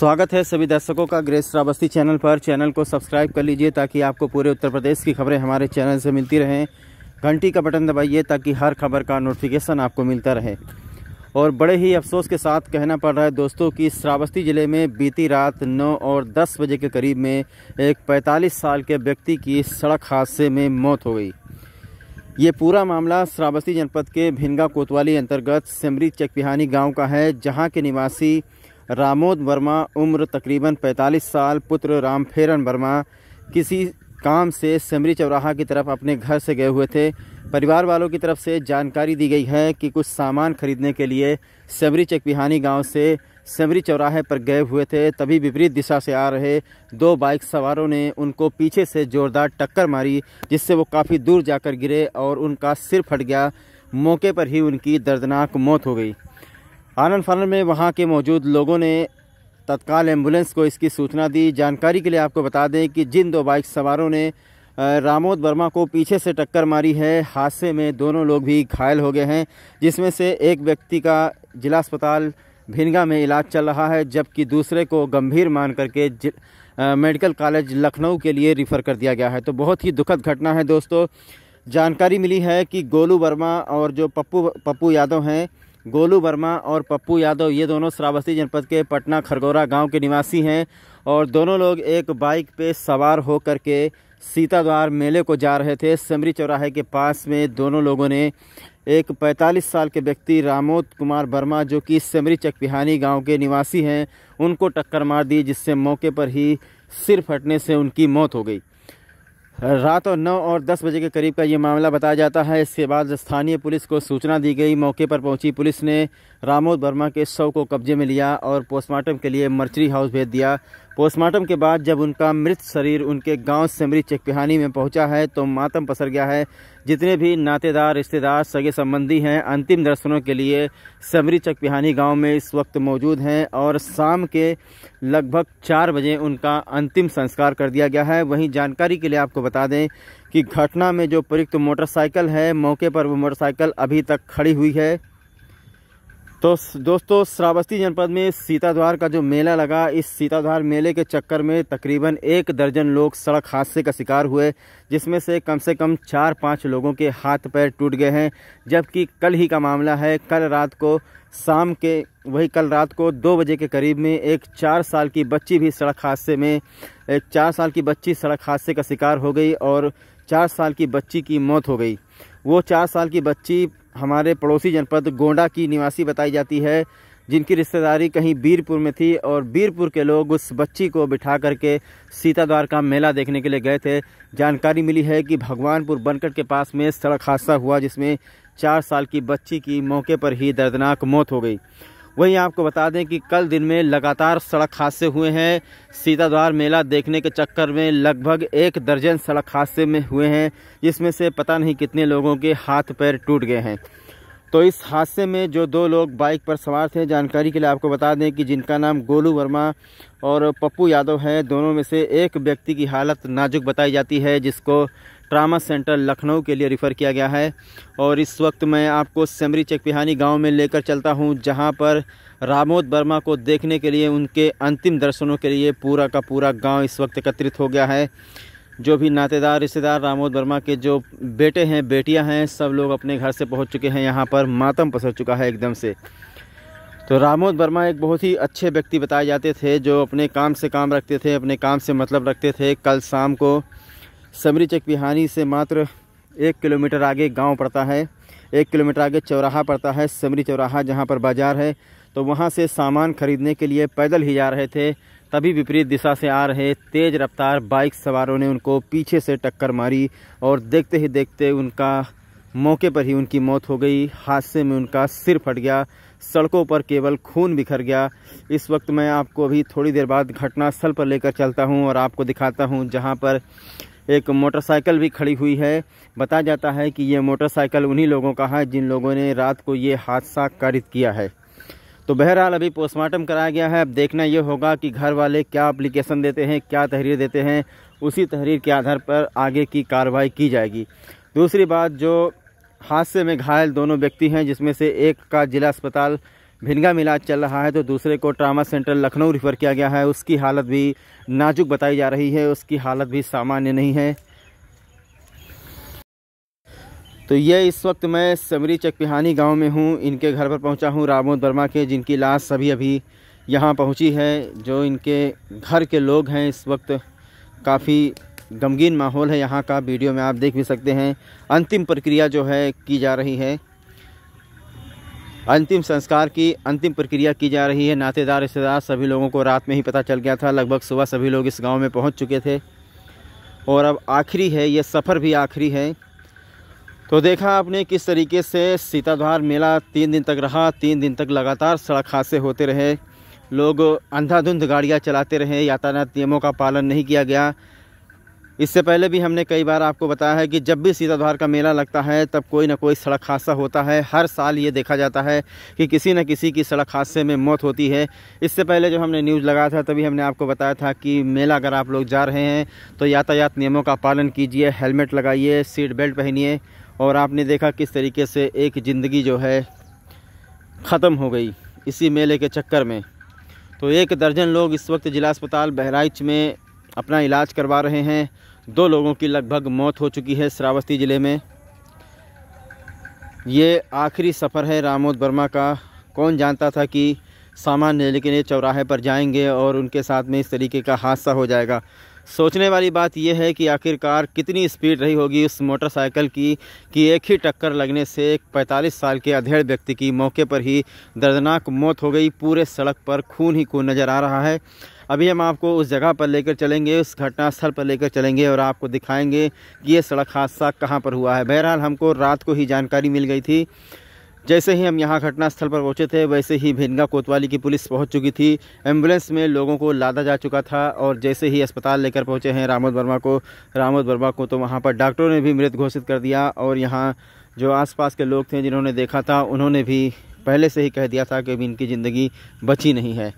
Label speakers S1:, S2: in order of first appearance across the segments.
S1: स्वागत है सभी दर्शकों का ग्रेस श्रावस्ती चैनल पर चैनल को सब्सक्राइब कर लीजिए ताकि आपको पूरे उत्तर प्रदेश की खबरें हमारे चैनल से मिलती रहें घंटी का बटन दबाइए ताकि हर खबर का नोटिफिकेशन आपको मिलता रहे और बड़े ही अफसोस के साथ कहना पड़ रहा है दोस्तों कि श्रावस्ती ज़िले में बीती रात 9 और 10 बजे के करीब में एक 45 साल के व्यक्ति की सड़क हादसे में मौत हो गई ये पूरा मामला श्रावस्ती जनपद के भिनगा कोतवाली अंतर्गत सिमरी चकपिहानी गाँव का है जहाँ के निवासी रामोद वर्मा उम्र तकरीबन 45 साल पुत्र राम फेरन वर्मा किसी काम से समरी चौराहा की तरफ अपने घर से गए हुए थे परिवार वालों की तरफ से जानकारी दी गई है कि कुछ सामान खरीदने के लिए समरी चकबिहानी गांव से समरी चौराहे पर गए हुए थे तभी विपरीत दिशा से आ रहे दो बाइक सवारों ने उनको पीछे से ज़ोरदार टक्कर मारी जिससे वो काफ़ी दूर जाकर गिरे और उनका सिर फट गया मौके पर ही उनकी दर्दनाक मौत हो गई आनंद फानन में वहाँ के मौजूद लोगों ने तत्काल एम्बुलेंस को इसकी सूचना दी जानकारी के लिए आपको बता दें कि जिन दो बाइक सवारों ने रामोद वर्मा को पीछे से टक्कर मारी है हादसे में दोनों लोग भी घायल हो गए हैं जिसमें से एक व्यक्ति का जिला अस्पताल भिनगा में इलाज चल रहा है जबकि दूसरे को गंभीर मान करके मेडिकल कॉलेज लखनऊ के लिए रिफ़र कर दिया गया है तो बहुत ही दुखद घटना है दोस्तों जानकारी मिली है कि गोलू वर्मा और जो पप्पू पप्पू यादव हैं गोलू वर्मा और पप्पू यादव ये दोनों श्रावस्ती जनपद के पटना खरगोरा गांव के निवासी हैं और दोनों लोग एक बाइक पे सवार होकर के सीता द्वार मेले को जा रहे थे समरी चौराहे के पास में दोनों लोगों ने एक 45 साल के व्यक्ति रामोद कुमार वर्मा जो कि समरी चकपिहानी गांव के निवासी हैं उनको टक्कर मार दी जिससे मौके पर ही सिर फटने से उनकी मौत हो गई रात और नौ और दस बजे के करीब का ये मामला बताया जाता है इसके बाद स्थानीय पुलिस को सूचना दी गई मौके पर पहुंची पुलिस ने रामोद वर्मा के शव को कब्जे में लिया और पोस्टमार्टम के लिए मर्चरी हाउस भेज दिया पोस्टमार्टम के बाद जब उनका मृत शरीर उनके गांव समरी चकपिहानी में पहुंचा है तो मातम पसर गया है जितने भी नातेदार रिश्तेदार सगे संबंधी हैं अंतिम दर्शनों के लिए समरी चकपिहानी गांव में इस वक्त मौजूद हैं और शाम के लगभग चार बजे उनका अंतिम संस्कार कर दिया गया है वहीं जानकारी के लिए आपको बता दें कि घटना में जो प्रयुक्त मोटरसाइकिल है मौके पर वो मोटरसाइकिल अभी तक खड़ी हुई है तो दोस्तों श्रावस्ती जनपद में सीता का जो मेला लगा इस सीता मेले के चक्कर में तकरीबन एक दर्जन लोग सड़क हादसे का शिकार हुए जिसमें से कम से कम चार पाँच लोगों के हाथ पैर टूट गए हैं जबकि कल ही का मामला है कल रात को शाम के वही कल रात को दो बजे के करीब में एक चार साल की बच्ची भी सड़क हादसे में एक चार साल की बच्ची सड़क हादसे का शिकार हो गई और चार साल की बच्ची की मौत हो गई वो चार साल की बच्ची हमारे पड़ोसी जनपद गोंडा की निवासी बताई जाती है जिनकी रिश्तेदारी कहीं बीरपुर में थी और बीरपुर के लोग उस बच्ची को बिठा करके सीता द्वार का मेला देखने के लिए गए थे जानकारी मिली है कि भगवानपुर बनकट के पास में सड़क हादसा हुआ जिसमें चार साल की बच्ची की मौके पर ही दर्दनाक मौत हो गई वहीं आपको बता दें कि कल दिन में लगातार सड़क हादसे हुए हैं सीताद्वार मेला देखने के चक्कर में लगभग एक दर्जन सड़क हादसे में हुए हैं जिसमें से पता नहीं कितने लोगों के हाथ पैर टूट गए हैं तो इस हादसे में जो दो लोग बाइक पर सवार थे जानकारी के लिए आपको बता दें कि जिनका नाम गोलू वर्मा और पप्पू यादव है दोनों में से एक व्यक्ति की हालत नाजुक बताई जाती है जिसको ट्रामा सेंटर लखनऊ के लिए रिफ़र किया गया है और इस वक्त मैं आपको सेमरी चकपिहानी गांव में लेकर चलता हूं जहां पर रामोद वर्मा को देखने के लिए उनके अंतिम दर्शनों के लिए पूरा का पूरा गांव इस वक्त एकत्रित हो गया है जो भी नातेदार रिश्तेदार रामोद वर्मा के जो बेटे हैं बेटियां हैं सब लोग अपने घर से पहुंच चुके हैं यहाँ पर मातम पसर चुका है एकदम से तो रामोद वर्मा एक बहुत ही अच्छे व्यक्ति बताए जाते थे जो अपने काम से काम रखते थे अपने काम से मतलब रखते थे कल शाम को समरी चक बिहानी से मात्र एक किलोमीटर आगे गांव पड़ता है एक किलोमीटर आगे चौराहा पड़ता है समरी चौराहा जहां पर बाज़ार है तो वहां से सामान खरीदने के लिए पैदल ही जा रहे थे तभी विपरीत दिशा से आ रहे तेज़ रफ्तार बाइक सवारों ने उनको पीछे से टक्कर मारी और देखते ही देखते उनका मौके पर ही उनकी मौत हो गई हादसे में उनका सिर फट गया सड़कों पर केवल खून बिखर गया इस वक्त मैं आपको अभी थोड़ी देर बाद घटनास्थल पर लेकर चलता हूं और आपको दिखाता हूं जहां पर एक मोटरसाइकिल भी खड़ी हुई है बताया जाता है कि ये मोटरसाइकिल उन्हीं लोगों का है जिन लोगों ने रात को ये हादसा कारित किया है तो बहरहाल अभी पोस्टमार्टम कराया गया है अब देखना ये होगा कि घर वाले क्या अप्लीकेशन देते हैं क्या तहरीर देते हैं उसी तहरीर के आधार पर आगे की कार्रवाई की जाएगी दूसरी बात जो हादसे में घायल दोनों व्यक्ति हैं जिसमें से एक का जिला अस्पताल भिनगा में इलाज चल रहा है तो दूसरे को ट्रामा सेंटर लखनऊ रिफ़र किया गया है उसकी हालत भी नाजुक बताई जा रही है उसकी हालत भी सामान्य नहीं है तो ये इस वक्त मैं समरी चकपिहानी गांव में हूँ इनके घर पर पहुँचा हूँ रामोद वर्मा के जिनकी लाश सभी अभी यहाँ पहुँची है जो इनके घर के लोग हैं इस वक्त काफ़ी गमगीन माहौल है यहाँ का वीडियो में आप देख भी सकते हैं अंतिम प्रक्रिया जो है की जा रही है अंतिम संस्कार की अंतिम प्रक्रिया की जा रही है नातेदार रिश्तेदार सभी लोगों को रात में ही पता चल गया था लगभग सुबह सभी लोग इस गांव में पहुंच चुके थे और अब आखिरी है ये सफ़र भी आखिरी है तो देखा आपने किस तरीके से सीताधार मेला तीन दिन तक रहा तीन दिन तक लगातार सड़क हादसे होते रहे लोग अंधाधुंध गाड़ियाँ चलाते रहे यातायात नियमों का पालन नहीं किया गया इससे पहले भी हमने कई बार आपको बताया है कि जब भी सीताधार द्वार का मेला लगता है तब कोई ना कोई सड़क हादसा होता है हर साल ये देखा जाता है कि किसी न किसी की सड़क हादसे में मौत होती है इससे पहले जब हमने न्यूज़ लगाया था तभी हमने आपको बताया था कि मेला अगर आप लोग जा रहे हैं तो यातायात नियमों का पालन कीजिए हेलमेट लगाइए सीट बेल्ट पहनिए और आपने देखा किस तरीके से एक ज़िंदगी जो है ख़त्म हो गई इसी मेले के चक्कर में तो एक दर्जन लोग इस वक्त ज़िला अस्पताल बहराइच में अपना इलाज करवा रहे हैं दो लोगों की लगभग मौत हो चुकी है श्रावस्ती ज़िले में ये आखिरी सफ़र है रामोद वर्मा का कौन जानता था कि सामान्य लेकिन ये चौराहे पर जाएंगे और उनके साथ में इस तरीके का हादसा हो जाएगा सोचने वाली बात यह है कि आखिरकार कितनी स्पीड रही होगी उस मोटरसाइकिल की कि एक ही टक्कर लगने से एक 45 साल के अधेड़ व्यक्ति की मौके पर ही दर्दनाक मौत हो गई पूरे सड़क पर खून ही खून नज़र आ रहा है अभी हम आपको उस जगह पर लेकर चलेंगे उस घटनास्थल पर लेकर चलेंगे और आपको दिखाएंगे कि ये सड़क हादसा कहाँ पर हुआ है बहरहाल हमको रात को ही जानकारी मिल गई थी जैसे ही हम यहाँ घटनास्थल पर पहुँचे थे वैसे ही भिनगा कोतवाली की पुलिस पहुँच चुकी थी एम्बुलेंस में लोगों को लादा जा चुका था और जैसे ही अस्पताल लेकर पहुँचे हैं रामोद वर्मा को रामोद वर्मा को तो वहाँ पर डॉक्टरों ने भी मृत घोषित कर दिया और यहाँ जो आसपास के लोग थे जिन्होंने देखा था उन्होंने भी पहले से ही कह दिया था कि इनकी ज़िंदगी बची नहीं है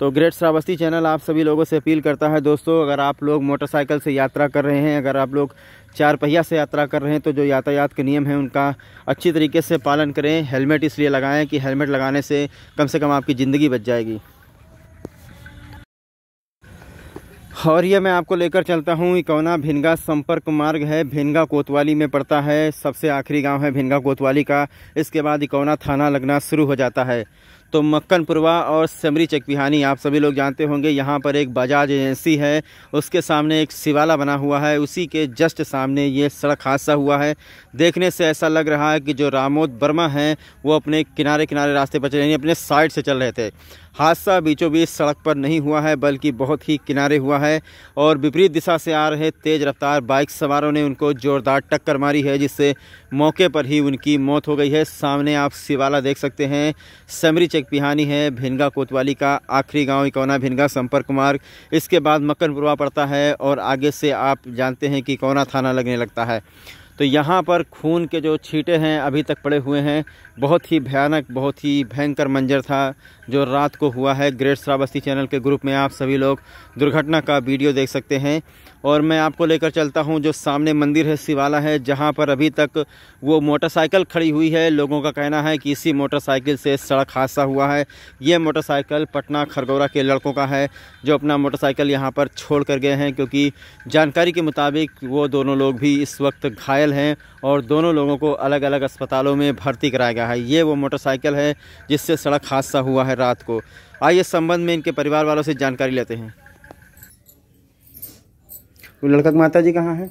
S1: तो ग्रेट श्रावस्ती चैनल आप सभी लोगों से अपील करता है दोस्तों अगर आप लोग मोटरसाइकिल से यात्रा कर रहे हैं अगर आप लोग चार पहिया से यात्रा कर रहे हैं तो जो यातायात के नियम हैं उनका अच्छी तरीके से पालन करें हेलमेट इसलिए लगाएं कि हेलमेट लगाने से कम से कम आपकी ज़िंदगी बच जाएगी और यह मैं आपको लेकर चलता हूँ इकौना भिनगा संपर्क मार्ग है भिनगा कोतवाली में पड़ता है सबसे आखिरी गांव है भिनगा कोतवाली का इसके बाद इकौना थाना लगना शुरू हो जाता है तो मक्कनपुरवा और समरी चकबिहानी आप सभी लोग जानते होंगे यहाँ पर एक बजाज एजेंसी है उसके सामने एक शिवाला बना हुआ है उसी के जस्ट सामने ये सड़क हादसा हुआ है देखने से ऐसा लग रहा है कि जो रामोद वर्मा हैं वो अपने किनारे किनारे रास्ते पर चले अपने साइड से चल रहे थे हादसा बीचों बीच सड़क पर नहीं हुआ है बल्कि बहुत ही किनारे हुआ है और विपरीत दिशा से आ रहे तेज़ रफ्तार बाइक सवारों ने उनको ज़ोरदार टक्कर मारी है जिससे मौके पर ही उनकी मौत हो गई है सामने आप सिवाला देख सकते हैं समरी चेक पिहानी है भिनगा कोतवाली का आखिरी गाँव इकौना भिनगा संपर्क मार्ग इसके बाद मक्कनपुरवा पड़ता है और आगे से आप जानते हैं कि कौना थाना लगने लगता है तो यहाँ पर खून के जो छींटे हैं अभी तक पड़े हुए हैं बहुत ही भयानक बहुत ही भयंकर मंजर था जो रात को हुआ है ग्रेट श्रावस्ती चैनल के ग्रुप में आप सभी लोग दुर्घटना का वीडियो देख सकते हैं और मैं आपको लेकर चलता हूं जो सामने मंदिर है शिवाला है जहां पर अभी तक वो मोटरसाइकिल खड़ी हुई है लोगों का कहना है कि इसी मोटरसाइकिल से सड़क हादसा हुआ है ये मोटरसाइकिल पटना खरगोरा के लड़कों का है जो अपना मोटरसाइकिल यहाँ पर छोड़ कर गए हैं क्योंकि जानकारी के मुताबिक वो दोनों लोग भी इस वक्त घायल हैं और दोनों लोगों को अलग अलग अस्पतालों में भर्ती कराया गया है ये वो मोटरसाइकिल है जिससे सड़क हादसा हुआ है रात को आइए संबंध में इनके परिवार वालों से जानकारी लेते हैं तो लड़का की तो माता जी कहाँ है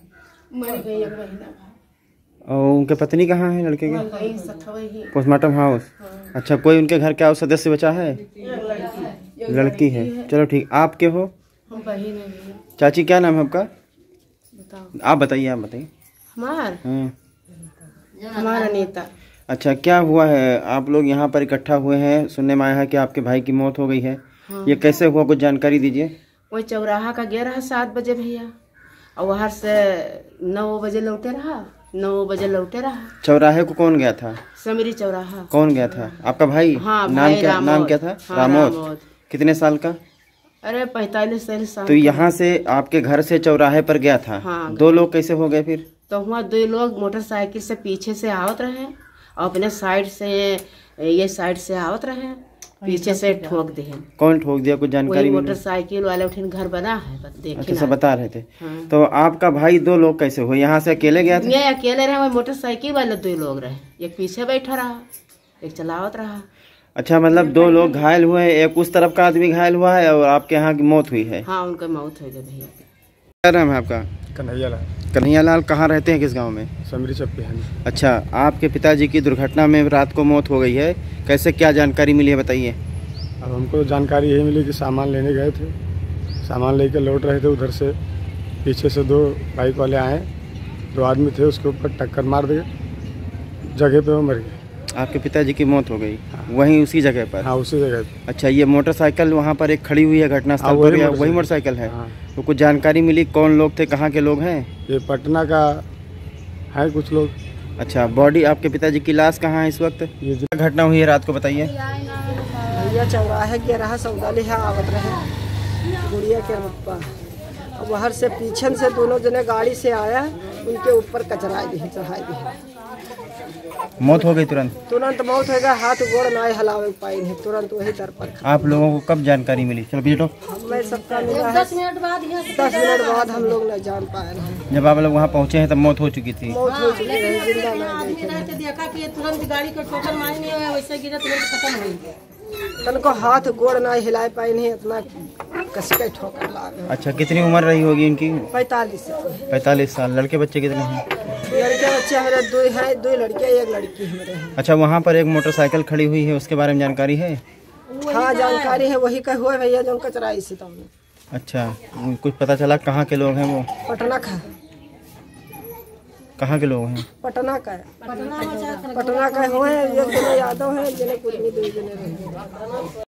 S1: और उनके पत्नी कहाँ है लड़के
S2: के
S1: पोस्टमार्टम हाउस हाँ। अच्छा कोई उनके घर का सदस्य बचा है
S2: लड़की है चलो
S1: ठीक आप के हो चाची क्या नाम है आपका आप बताइए आप बताइए
S2: हाँ। हमारा नेता
S1: अच्छा क्या हुआ है आप लोग यहाँ पर इकट्ठा हुए हैं सुनने में आया है कि आपके भाई की मौत हो गई है हाँ। ये कैसे हुआ कुछ जानकारी दीजिए
S2: वो चौराहा का गया रहा सात बजे भैया और वहाँ से नौ बजे लौटे रहा नौ बजे लौटे रहा
S1: चौराहे को कौन गया था
S2: समीरी चौराहा
S1: कौन गया था आपका भाई हाँ भाई नाम क्या नाम क्या था हाँ, रामोद कितने साल का
S2: अरे पैतालीस साल तो यहाँ
S1: से आपके घर से चौराहे पर गया था हाँ, दो लोग कैसे हो गए फिर
S2: तो वहाँ दो लोग मोटरसाइकिल से पीछे से आवत रहे और अपने साइड से ये साइड से आवत रहे पीछे से ठोक दिए
S1: कौन ठोक दिया कुछ जानकारी मोटरसाइकिल
S2: वाले उठे घर बना है देखे अच्छा बता
S1: रहे थे हाँ। तो आपका भाई दो लोग कैसे हुए यहाँ से अकेले गया था
S2: अकेले रहे मोटरसाइकिल वाले दो लोग रहे एक पीछे बैठा रहा एक चलावत रहा
S1: अच्छा मतलब दो लोग घायल हुए हैं एक उस तरफ का आदमी घायल हुआ है और आपके यहाँ की मौत हुई है
S2: हाँ उनका मौत हो है भैया क्या नाम है आपका कन्हैया लाल
S1: कन्हैया लाल कहाँ रहते हैं किस गांव में समरी चप्पिहानी अच्छा आपके पिताजी की दुर्घटना में रात को मौत हो गई है कैसे क्या जानकारी मिली है बताइए अब हमको तो जानकारी यही मिली कि सामान लेने गए थे सामान लेकर लौट रहे थे उधर से पीछे से दो बाइक वाले आए दो आदमी थे उसके ऊपर टक्कर मार दिए जगह पे वो मर गए आपके पिताजी की मौत हो गई हाँ। वहीं उसी जगह पर हाँ उसी जगह अच्छा ये मोटरसाइकिल वहाँ पर एक खड़ी हुई है घटनास्थल हाँ, पर वही मोटरसाइकिल है हाँ। तो कुछ जानकारी मिली कौन लोग थे कहाँ के लोग हैं ये पटना का है कुछ लोग अच्छा बॉडी आपके पिताजी की लाश कहाँ है इस वक्त ये जो घटना हुई है रात को बताइए
S2: गुड़िया के मप्पा बाहर से पीछे से दोनों जने गाड़ी से आया उनके ऊपर कचरा चढ़ाई दी
S1: मौत हो गई तुरंत
S2: तुरंत मौत होगा हाथ गोड़ ना हलावे पाई नहीं तुरंत वही दर पर
S1: आप लोगों को कब जानकारी मिली चलो बेटो
S2: हमें सबका मिला दस मिनट बाद दस मिनट बाद हम लोग न जान पाए
S1: जब आप लोग वहाँ पहुँचे हैं तब मौत हो चुकी थी मौत हो हाँ, चुकी थी जिंदा नहीं
S2: देखा कि तुरंत गाड़ी को ठोकर मारने वैसे गिरा तुरंत खत्म हुई तनको हाथ गोड़ ना हिला पाए नहीं इतना कसके ठोकर लागे
S1: अच्छा कितनी उम्र रही होगी इनकी पैतालीस पैतालीस साल लड़के बच्चे कितने हैं
S2: लड़के बच्चे मेरे दो है दो लड़के एक लड़की है मेरे
S1: अच्छा वहाँ पर एक मोटरसाइकिल खड़ी हुई है उसके बारे में जानकारी है
S2: हाँ जानकारी है वही का हुआ भैया जो कचरा इसी तो
S1: अच्छा कुछ पता चला कहाँ के लोग हैं वो पटना का कहाँ के लोग हैं
S2: पटना का पटना का हुए एक तो यादव है जने